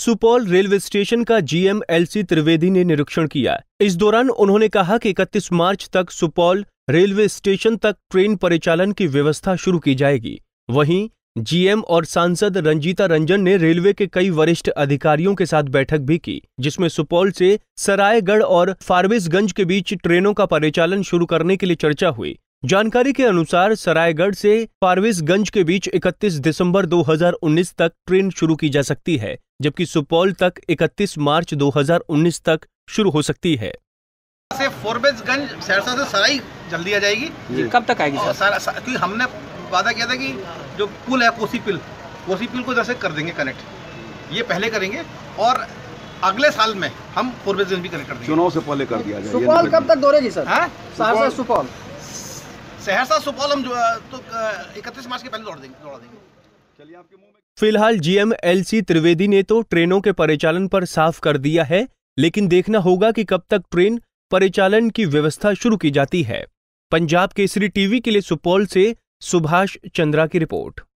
Supaul railway station का GM LC Trivedi ने निरीक्षण किया इस दौरान उन्होंने कहा कि 31 मार्च तक सुपौल रेलवे स्टेशन तक ट्रेन परिचालन की व्यवस्था शुरू की जाएगी वहीं जीएम और सांसद रंजीता रंजन ने रेलवे के कई वरिष्ठ अधिकारियों के साथ बैठक भी की जिसमें सुपौल से सरायगढ़ और फारबिसगंज के बीच ट्रेनों का परिचालन शुरू करने के लिए चर्चा हुई जानकारी के अनुसार सरायगढ़ से फारविसगंज के बीच 31 दिसंबर 2019 तक ट्रेन शुरू की जा सकती है जबकि सुपौल तक 31 मार्च 2019 तक शुरू हो सकती है से फोरबेजगंज सहरसा से सराई जल्दी आ जाएगी जी, कब तक आएगी सर क्योंकि हमने वादा किया था कि जो पुल है कोसी पुल कोसी पुल को जैसे कर देंगे कनेक्ट ये पहले करेंगे और अगले साल में हम फोरबेजगंज भी कनेक्ट कर देंगे चुनाव से पहले कर दिया जाएगा सुपौल कब तक दौड़ेगी सर हाँ? सहरसा सुपौल सहरसा सुपौल हम जो तो इकतीस मार्च के पहले दौड़ देंगे दौड़ा देंगे चलिए आपके मुंह में फिलहाल जीएम एलसी त्रिवेदी ने तो ट्रेनों के परिचालन पर साफ कर दिया है लेकिन देखना होगा कि कब तक ट्रेन परिचालन की व्यवस्था शुरू की जाती है पंजाब केसरी टीवी के लिए सुपौल से सुभाष चंद्रा की रिपोर्ट